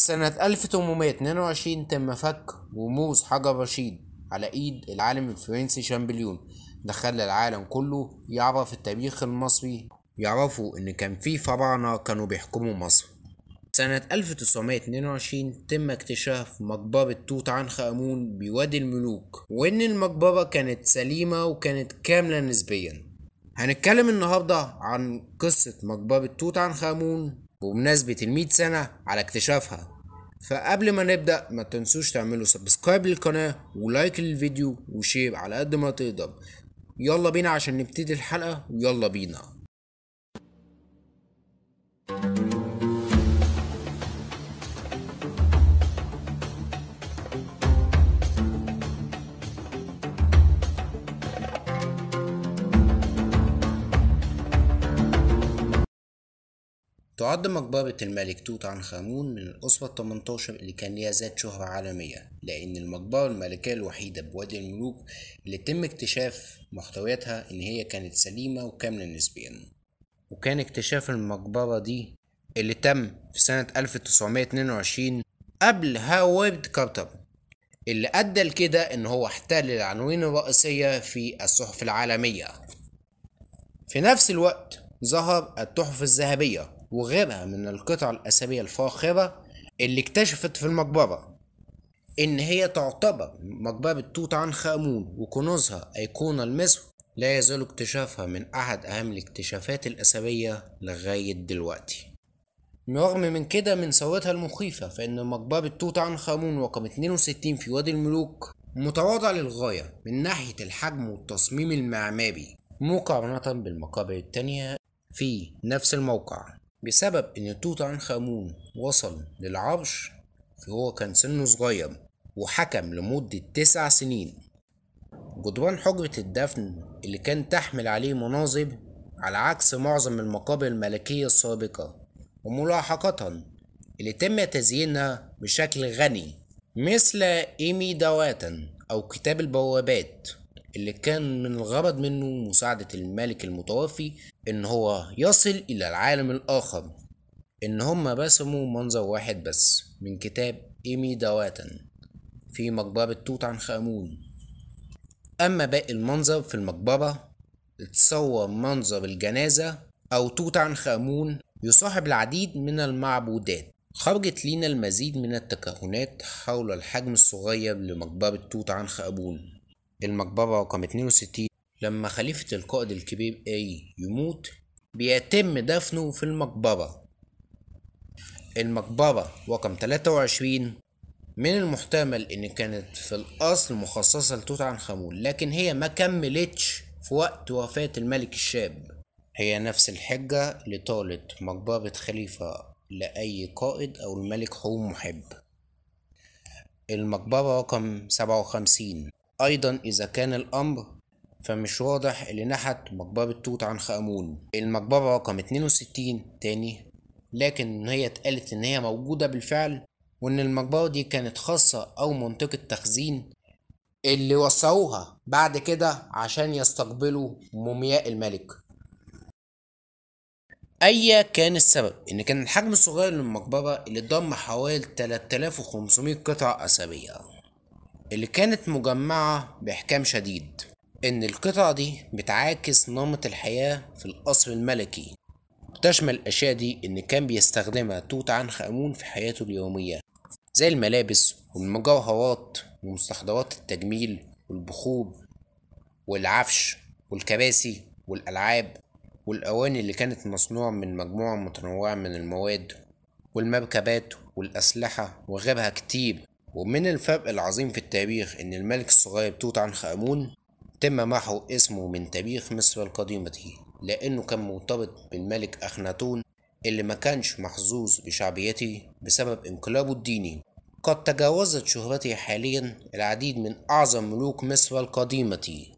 سنة 1822 تم فك رموز حجر رشيد على إيد العالم الفرنسي شامبليون ده خلى العالم كله يعرف التاريخ المصري يعرفوا إن كان في فراعنة كانوا بيحكموا مصر سنة 1922 تم اكتشاف مقبرة توت عنخ آمون بوادي الملوك وإن المقبرة كانت سليمة وكانت كاملة نسبيا هنتكلم النهاردة عن قصة مقبرة توت عنخ آمون بمناسبة المية سنة على اكتشافها فقبل ما نبدأ ما تنسوش تعملوا سبسكرايب للقناة ولايك للفيديو وشير على قد ما تقدر يلا بينا عشان نبتدي الحلقة ويلا بينا تعد مقبرة الملك توت عنخ آمون من الأسرة التمنتاشر اللي كان ليها ذات شهرة عالمية لأن المقبرة الملكية الوحيدة بوادي الملوك اللي تم اكتشاف محتوياتها إن هي كانت سليمة وكاملة نسبيا وكان اكتشاف المقبرة دي اللي تم في سنة 1922 قبل هاورد كارتر اللي أدى لكده إن هو احتل العناوين الرئيسية في الصحف العالمية في نفس الوقت ظهر التحف الذهبية وغيرها من القطع الأثرية الفاخرة اللي اكتشفت في المقبرة إن هي تعتبر مقبرة توت عنخ آمون وكنوزها أيقونة لمصر لا يزال اكتشافها من أحد أهم الاكتشافات الأثرية لغاية دلوقتي رغم من كده من صورتها المخيفة فإن مقبرة توت عنخ آمون رقم 62 في وادي الملوك متواضع للغاية من ناحية الحجم والتصميم المعماري مقارنة بالمقابر التانية في نفس الموقع بسبب إن توت عنخ آمون وصل للعرش فهو كان سنه صغير وحكم لمدة تسع سنين جدران حجرة الدفن اللي كان تحمل عليه مناظب على عكس معظم المقابر الملكية السابقة وملاحقة اللي تم تزيينها بشكل غني مثل إيمي دواتن أو كتاب البوابات اللي كان من الغرض منه مساعدة الملك المتوفي إن هو يصل إلى العالم الآخر إن هما رسموا منظر واحد بس من كتاب إيمي دواتن في مقبرة توت عنخ آمون أما باقي المنظر في المقبرة اتصور منظر الجنازة أو توت عنخ آمون يصاحب العديد من المعبودات خرجت لينا المزيد من التكهنات حول الحجم الصغير لمقبرة توت عنخ آمون المقبرة رقم 62 لما خليفة القائد الكبير أي يموت بيتم دفنه في المقبرة المقبرة رقم 23 من المحتمل إن كانت في الأصل مخصصة لتوت عنخ آمون لكن هي ما كملتش في وقت وفاة الملك الشاب هي نفس الحجة لطالة مقبرة خليفة لأي قائد أو الملك حوم محب المقبرة رقم سبعة وخمسين أيضا إذا كان الأمر فمش واضح اللي نحت مقبرة توت عنخ آمون المقبرة رقم 62 تاني لكن هي اتقالت إن هي موجودة بالفعل وإن المقبرة دي كانت خاصة أو منطقة تخزين اللي وسعوها بعد كده عشان يستقبلوا مومياء الملك أيا كان السبب إن كان الحجم الصغير للمقبرة اللي ضم حوالي 3500 قطعة أثرية اللي كانت مجمعة بإحكام شديد إن القطعة دي بتعاكس نمط الحياة في القصر الملكي تشمل الأشياء دي إن كان بيستخدمها توت عنخ آمون في حياته اليومية زي الملابس والمجوهرات ومستحضرات التجميل والبخور والعفش والكراسي والألعاب والأواني اللي كانت مصنوعة من مجموعة متنوعة من المواد والمركبات والأسلحة وغيرها كتير ومن الفرق العظيم في التاريخ إن الملك الصغير توت عنخ آمون تم محو اسمه من تاريخ مصر القديمة لأنه كان مرتبط بالملك أخناتون اللي ما كانش محظوظ بشعبيته بسبب انقلابه الديني قد تجاوزت شهرته حاليا العديد من أعظم ملوك مصر القديمة